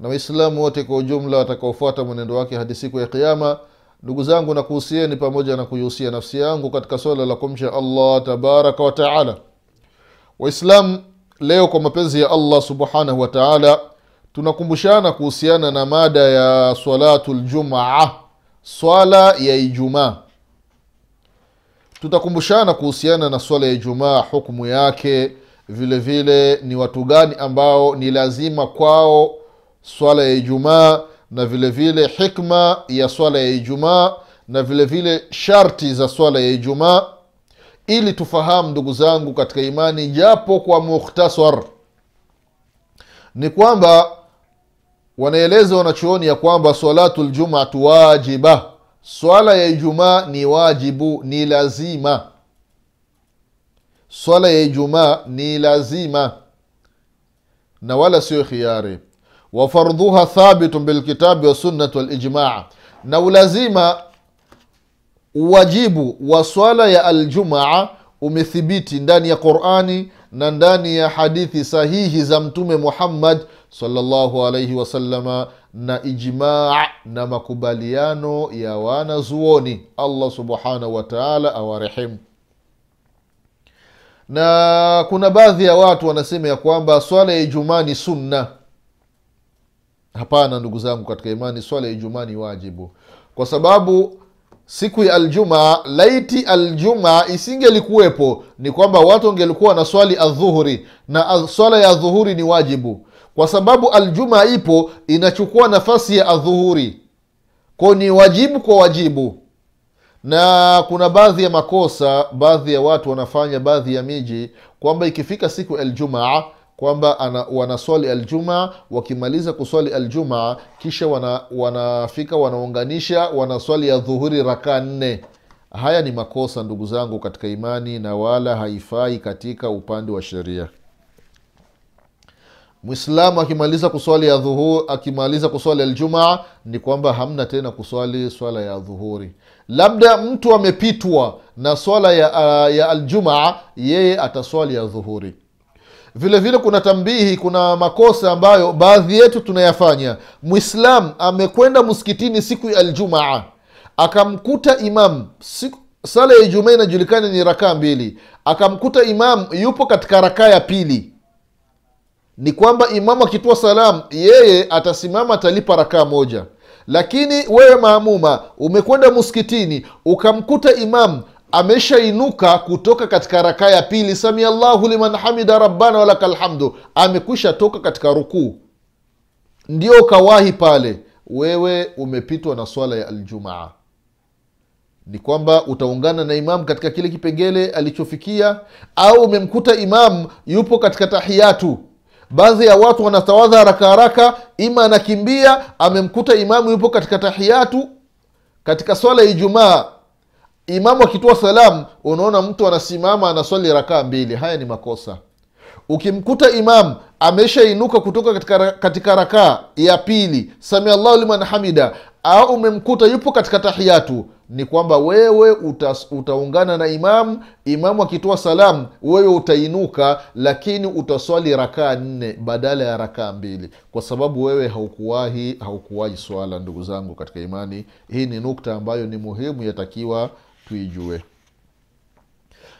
na waislamu wote kwa ujumla watakaofuata mwenendo wake hadi siku ya kiama ndugu zangu nakuhusieni pamoja na kuihusia nafsi yangu katika swala la kumsha allah tabaraka wataala waislam leo kwa mapenzi ya allah subhanahu wataala tunakumbushana kuhusiana na mada ya salatu ljumaa swala ya ijumaa tutakumbushana kuhusiana na swala ya ijumaa hukmu yake vile vile ni watu gani ambao ni lazima kwao swala ya ijumaa na vile vile hikma ya swala ya ijumaa na vile vile sharti za swala ya ijumaa ili tufahamu ndugu zangu katika imani japo kwa mukhtasar ni kwamba wanaeleza wanachuoni ya kwamba salatu ljumatu wajiba swala ya ijumaa ni wajibu ni lazima swala ya ijumaa ni lazima na wala siyo khiari wa fardhuha thabitun bilkitabi wasunnati walijmaa na ulazima uwajibu wa swala ya aljumaa umethibiti ndani ya qurani na ndani ya hadithi sahihi za mtume muhammad salllahu alaihi wasalama na ijmaa na makubaliano ya wanazuoni allah subhanahu wataala awarehemu na kuna baadhi ya watu wanasema ya kwamba swala ya ijumaa ni sunna hapana ndugu zangu katika imani swala ya ijumaa ni wajibu kwa sababu siku ya aljumaa laiti aljumaa isingelikuwepo ni kwamba watu wangelikuwa na swali adhuhuri na swala ya adhuhuri ni wajibu kwa sababu aljumaa ipo inachukua nafasi ya adhuhuri ko ni wajibu kwa wajibu na kuna baadhi ya makosa baadhi ya watu wanafanya baadhi ya miji kwamba ikifika siku ya aljumaa kwamba wanaswali aljumaa wakimaliza kuswali aljumaa kisha wana, wanafika wanaunganisha wanaswali ya dhuhuri rakaa nne haya ni makosa ndugu zangu katika imani na wala haifai katika upande wa sheria mwislamu akimaliza kuswali ya dhuhuri akimaliza kuswali aljumaa ni kwamba hamna tena kuswali swala ya dhuhuri labda mtu amepitwa na swala ya, ya aljumaa yeye ataswali ya dhuhuri vile vile kuna tambihi, kuna makosa ambayo baadhi yetu tunayafanya. Mwislam amekwenda msikitini siku ya Aljumaa akamkuta imam siku sala ya Ijumaa inajulikana ni rakaa mbili, akamkuta imam yupo katika rakaa ya pili. Ni kwamba imamu akitua salamu, yeye atasimama atalipa rakaa moja, lakini wewe maamuma umekwenda muskitini ukamkuta imam ameshainuka kutoka katika rakaa ya pili, samia allahu liman hamida rabbana walaka lhamdu, amekwisha toka katika rukuu, ndio kawahi pale, wewe umepitwa na swala ya aljumaa ni kwamba utaungana na imamu katika kile kipengele alichofikia, au umemkuta imamu yupo katika tahiyatu. Baadhi ya watu wanatawadha haraka haraka, ima anakimbia, amemkuta imamu yupo katika tahiyatu katika swala ya Ijumaa, imamu akitoa salamu unaona mtu anasimama anaswali rakaa mbili haya ni makosa ukimkuta imamu ameshainuka kutoka katika, katika rakaa ya pili samia liman hamida au umemkuta yupo katika tahiyatu ni kwamba wewe utas, utaungana na imamu imamu akitoa salamu wewe utainuka lakini utaswali rakaa nne badala ya rakaa mbili kwa sababu wewe haukuwahi haukuwahi swala ndugu zangu katika imani hii ni nukta ambayo ni muhimu yatakiwa tuijue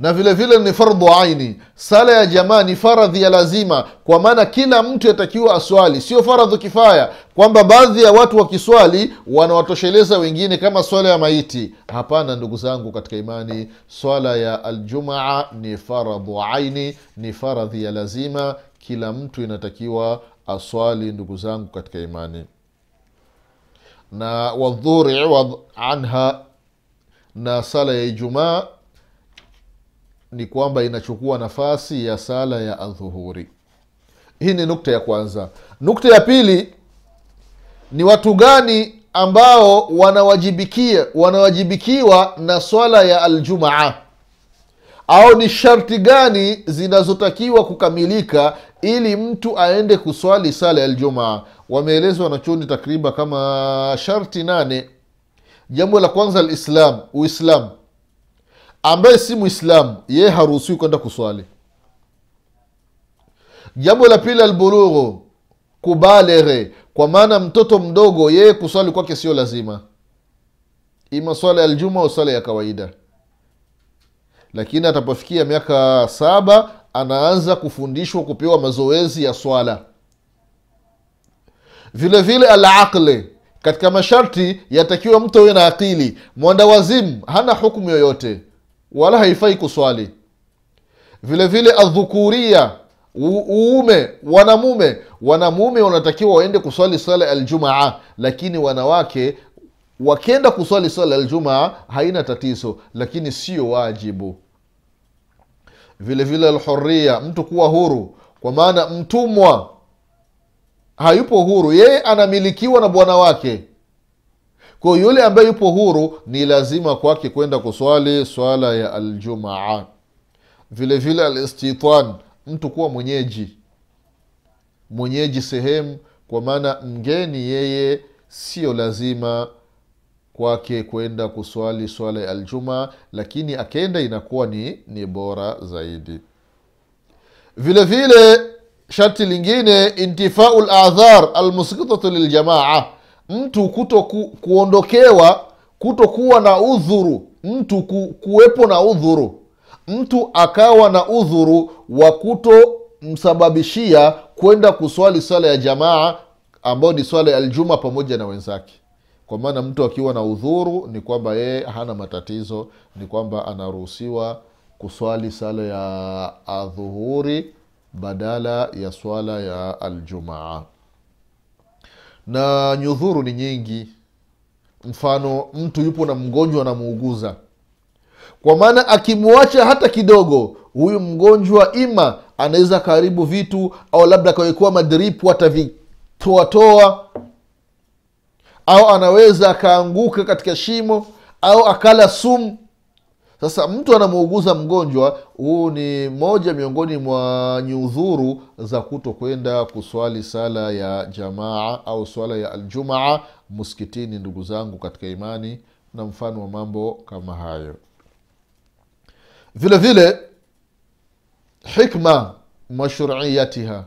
na vile vile ni fardhu aini sala ya jamaa ni faradhi ya lazima kwa maana kila mtu atakiwa aswali sio faradhu kifaya kwamba baadhi ya watu wakiswali wanawatosheleza wengine kama swala ya maiti hapana ndugu zangu katika imani swala ya aljumaa ni faradhu aini ni faradhi ya lazima kila mtu inatakiwa aswali ndugu zangu katika imani na wadhuri wa anha na sala ya ijumaa ni kwamba inachukua nafasi ya sala ya adhuhuri hii ni nukta ya kwanza nukta ya pili ni watu gani ambao wanawajibikia wanawajibikiwa na swala ya aljumaa au ni sharti gani zinazotakiwa kukamilika ili mtu aende kuswali sala ya aljumaa wameelezwa wanachoni takriban kama sharti nane jambo la kwanza lislam uislam ambaye si mwislamu yeye haruhusiwi kwenda kuswali jambo la pili albulughu kubalere kwa maana mtoto mdogo yeye kuswali kwake sio lazima ima swala ya ljuma au swala ya kawaida lakini atapofikia miaka saba anaanza kufundishwa kupewa mazoezi ya swala vile vile alaqli katika masharti yatakiwa mtu awe na akili. Mwandawazimu hana hukmu yoyote wala haifai kuswali. Vilevile adhukuria, uume, wanamume, wanamume wanatakiwa waende kuswali swala ya Aljumaa, lakini wanawake wakenda kuswali swala ya Aljumaa haina tatizo, lakini sio wajibu. Vilevile alhuria, mtu kuwa huru, kwa maana mtumwa hayupo huru, yeye anamilikiwa na bwana wake. Kwa yule ambaye yupo huru ni lazima kwake kwenda kuswali swala ya aljumaa. Vilevile alistitan, mtu kuwa mwenyeji, mwenyeji sehemu, kwa maana mgeni yeye sio lazima kwake kwenda kuswali swala ya aljumaa, lakini akenda inakuwa ni, ni bora zaidi. Vilevile vile, sharti lingine intifau ladhar almuskitatu liljamaa mtu kuto ku, kuondokewa kutokuwa na udhuru mtu ku, kuwepo na udhuru mtu akawa na udhuru wa kutomsababishia kwenda kuswali swala ya jamaa ambayo ni swala ya aljuma pamoja na wenzake kwa maana mtu akiwa na udhuru ni kwamba yeye hana matatizo ni kwamba anaruhusiwa kuswali sala ya adhuhuri badala ya swala ya aljumaa na nyudhuru ni nyingi mfano mtu yupo na mgonjwa anamuuguza kwa maana akimwacha hata kidogo huyu mgonjwa ima anaweza akaharibu vitu au labda akawekua madripu atavitoatoa au anaweza akaanguka katika shimo au akala sumu sasa mtu anamuuguza mgonjwa huu ni moja miongoni mwa nyudhuru za kuto kwenda kuswali sala ya jamaa au swala ya aljumaa muskitini ndugu zangu katika imani na mfano wa mambo kama hayo vile vile hikma mashuriyatiha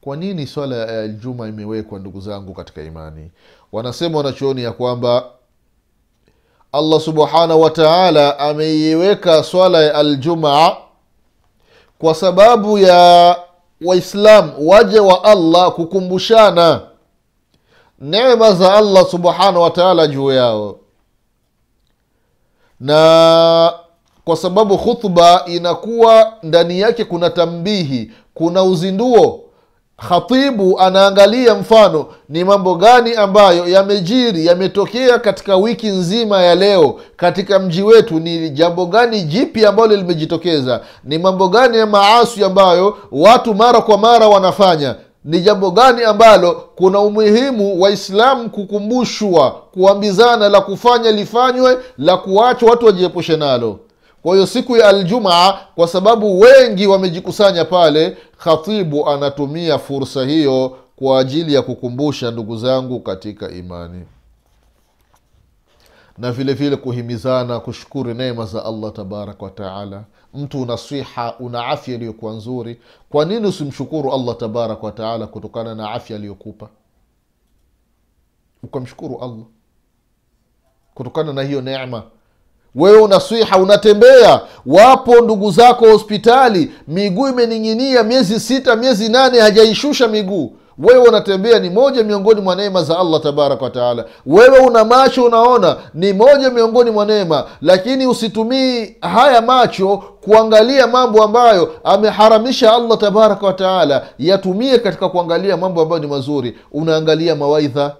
kwa nini swala ya aljuma imewekwa ndugu zangu katika imani wanasema wanachooni ya kwamba allah subhanahu wa taala ameiweka swala ya aljumaa kwa sababu ya waislam waja wa allah kukumbushana nema za allah subhanahu wa taala juu yao na kwa sababu khutba inakuwa ndani yake kuna tambihi kuna uzinduo khatibu anaangalia mfano ni mambo gani ambayo yamejiri yametokea katika wiki nzima ya leo katika mji wetu ni jambo gani jipi ambalo limejitokeza ni mambo gani ya maasi ambayo watu mara kwa mara wanafanya ni jambo gani ambalo kuna umuhimu waislamu kukumbushwa kuambizana la kufanya lifanywe la kuachwa watu wajiepushe nalo kwa hiyo siku ya aljumaa kwa sababu wengi wamejikusanya pale khatibu anatumia fursa hiyo kwa ajili ya kukumbusha ndugu zangu katika imani na vile vile kuhimizana kushukuru neema za allah tabaraka wataala mtu una siha una afya iliyokuwa nzuri kwa nini usimshukuru allah tabaraka wataala kutokana na afya aliyokupa ukamshukuru allah kutokana na hiyo nema wewe unaswiha unatembea, wapo ndugu zako hospitali, miguu imening'inia miezi sita miezi nane, hajaishusha miguu wewe unatembea, ni moja miongoni mwa neema za Allah tabaraka wataala. Wewe una macho unaona, ni moja miongoni mwa neema, lakini usitumii haya macho kuangalia mambo ambayo ameharamisha Allah tabaraka wataala. Yatumie katika kuangalia mambo ambayo ni mazuri. Unaangalia mawaidha,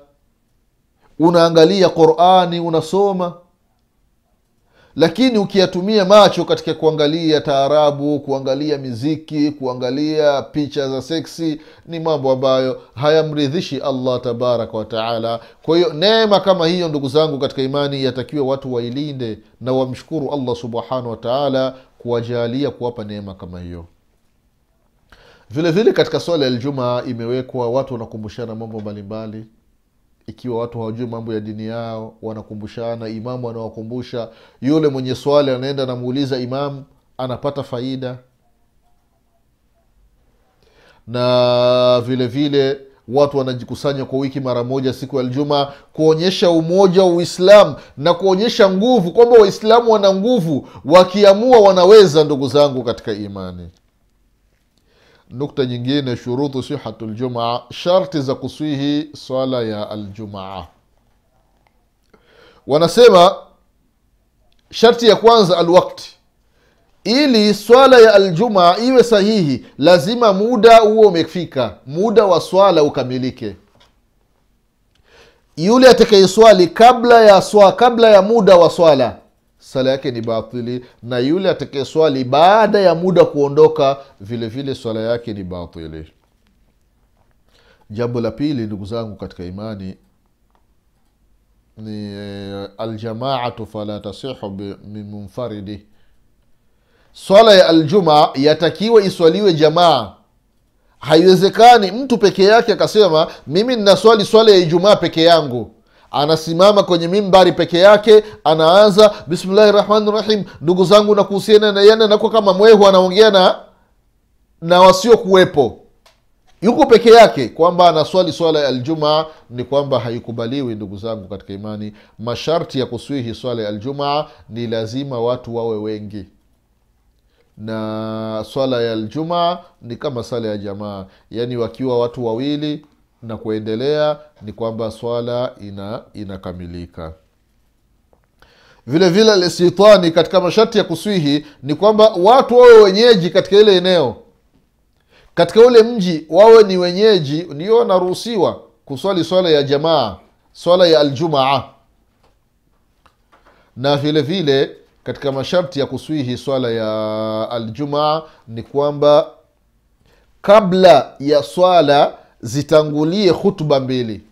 unaangalia Qurani, unasoma lakini ukiyatumia macho katika kuangalia taarabu kuangalia miziki kuangalia picha za seksi ni mambo ambayo hayamridhishi allah tabaraka wataala kwa hiyo neema kama hiyo ndugu zangu katika imani yatakiwa watu wailinde na wamshukuru allah subhanahu wataala kuwajalia kuwapa neema kama hiyo vile vile katika swala ya ljumaa imewekwa watu wanakumbushana mambo mbalimbali ikiwa watu hawajui mambo ya dini yao wanakumbushana imamu anawakumbusha yule mwenye swali anaenda anamuuliza imamu anapata faida na vile vile watu wanajikusanya kwa wiki mara moja siku ya ljumaa kuonyesha umoja wa Uislamu na kuonyesha nguvu kwamba Waislamu wana nguvu, wakiamua wanaweza. Ndugu zangu katika imani nukta nyingine shurutu sihatu ljumaa sharti za kuswihi swala ya aljumaa wanasema sharti ya kwanza alwakti ili swala ya aljumaa iwe sahihi lazima muda huo umefika muda wa swala ukamilike yule atakayeswali kabla ya swa kabla ya muda wa swala sala yake ni batili na yule atakayeswali baada ya muda kuondoka vile vile swala yake ni batili jambo la pili ndugu zangu katika imani ni e, aljamaatu fala tasihu minmunfaridi swala ya aljuma yatakiwa iswaliwe jamaa haiwezekani mtu peke yake akasema mimi ninaswali swala ya ijumaa peke yangu anasimama kwenye mimbari peke yake, anaanza bismillahi rahmani rahim. Ndugu zangu, na kuhusiana na yana nakuwa kama mwehu anaongea na na wasiokuwepo, yuko peke yake, kwamba anaswali swala ya aljumaa ni kwamba haikubaliwi. Ndugu zangu katika imani, masharti ya kuswihi swala ya aljumaa ni lazima watu wawe wengi na swala ya aljumaa ni kama sala ya jamaa, yaani wakiwa watu wawili na kuendelea ni kwamba swala ina inakamilika vile vile lesitani katika masharti ya kuswihi ni kwamba watu wawe wenyeji katika ile eneo katika ule mji wawe ni wenyeji ndio wanaruhusiwa kuswali swala ya jamaa swala ya aljumaa na vile vile katika masharti ya kuswihi swala ya aljumaa ni kwamba kabla ya swala zitangulie hutuba mbili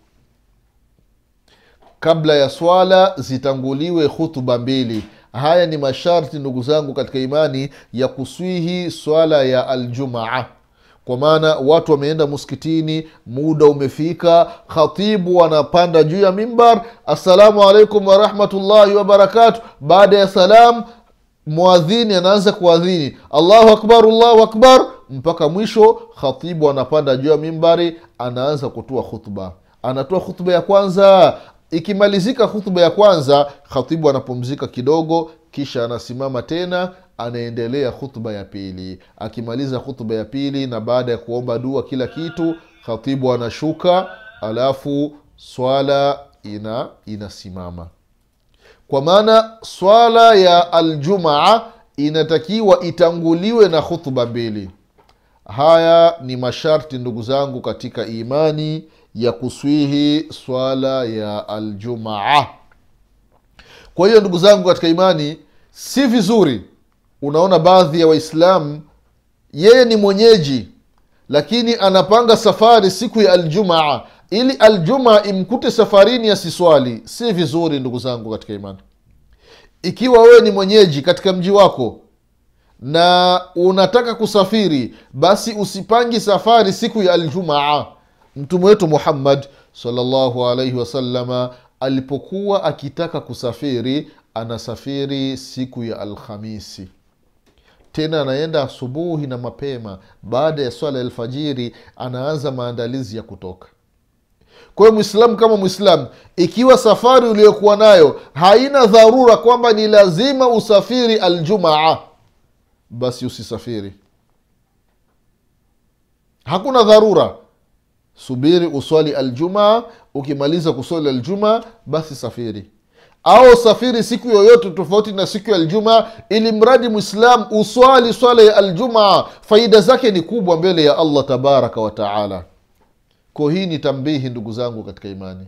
kabla ya swala zitanguliwe hutuba mbili haya ni masharti ndugu zangu katika imani ya kuswihi swala ya aljumaa kwa maana watu wameenda muskitini muda umefika khatibu wanapanda juu ya mimbar assalamu alaikum warahmatullahi wabarakatu baada ya salam mwadhini anaanza kuadhini allahu akbar allahu akbar mpaka mwisho khatibu anapanda juu ya mimbari anaanza kutoa khutba anatoa khutba ya kwanza ikimalizika khutba ya kwanza khatibu anapumzika kidogo kisha anasimama tena anaendelea khutba ya pili akimaliza khutba ya pili na baada ya kuomba dua kila kitu khatibu anashuka alafu swala ina inasimama kwa maana swala ya aljumaa inatakiwa itanguliwe na khutba mbili haya ni masharti ndugu zangu katika imani ya kuswihi swala ya aljumaa kwa hiyo ndugu zangu katika imani si vizuri unaona baadhi ya waislamu yeye ni mwenyeji lakini anapanga safari siku ya aljumaa ili aljumaa imkute safarini asiswali si vizuri ndugu zangu katika imani ikiwa wewe ni mwenyeji katika mji wako na unataka kusafiri basi usipangi safari siku ya aljumaa mtume wetu muhammad salllahu alaihi wasalama alipokuwa akitaka kusafiri anasafiri siku ya alhamisi tena anaenda asubuhi na mapema baada ya swala ya alfajiri anaanza maandalizi ya kutoka kwa hiyo mwislamu kama mwislamu ikiwa safari uliyokuwa nayo haina dharura kwamba ni lazima usafiri aljumaa basi usisafiri hakuna dharura subiri uswali aljumaa ukimaliza kuswali aljumaa basi safiri au safiri siku yoyote tofauti na siku ya aljumaa ili mradi mwislam uswali swala ya aljumaa faida zake ni kubwa mbele ya allah tabaraka wataala ko hii ni tambihi ndugu zangu katika imani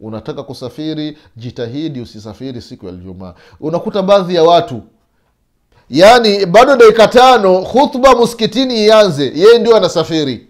unataka kusafiri jitahidi usisafiri siku ya aljumaa unakuta baadhi ya watu yani bado dakika tano khutba muskitini ianze, yeye ndio anasafiri.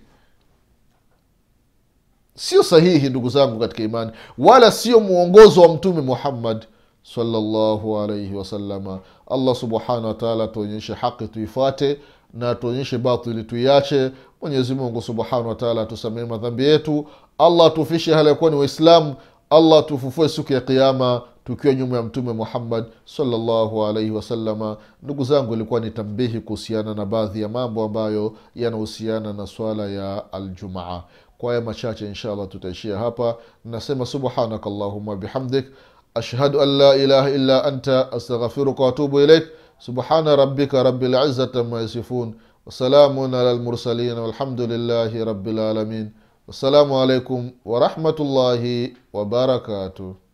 Sio sahihi ndugu zangu katika imani, wala sio mwongozo wa Mtume Muhammad salllahu alaihi wasalama. Allah subhanahu wataala atuonyeshe haqi tuifuate na tuonyeshe batili tuiache. mwenyezimungu Mungu subhanahu wataala atusamehe madhambi yetu. Allah atufishe hali ya kuwa ni Waislamu. Allah tufufue siku ya qiama tukiwa nyuma ya mtume muhammad salllahu alaihi wasalama ndugu zangu ilikuwa ni tambihi kuhusiana na baadhi ya mambo ambayo yanahusiana na swala ya aljumaa kwa haya machache insha allah tutaishia hapa nasema subhanaka allahuma bihamdik ashhadu an la ilaha illa anta astaghfiruka waatubu ilaik subhana rabbika rabilizati ama yasifun wasalamun ala lmursalin walhamdulillahi rabilalamin wassalamu alaikum warahmatullahi wabarakatuh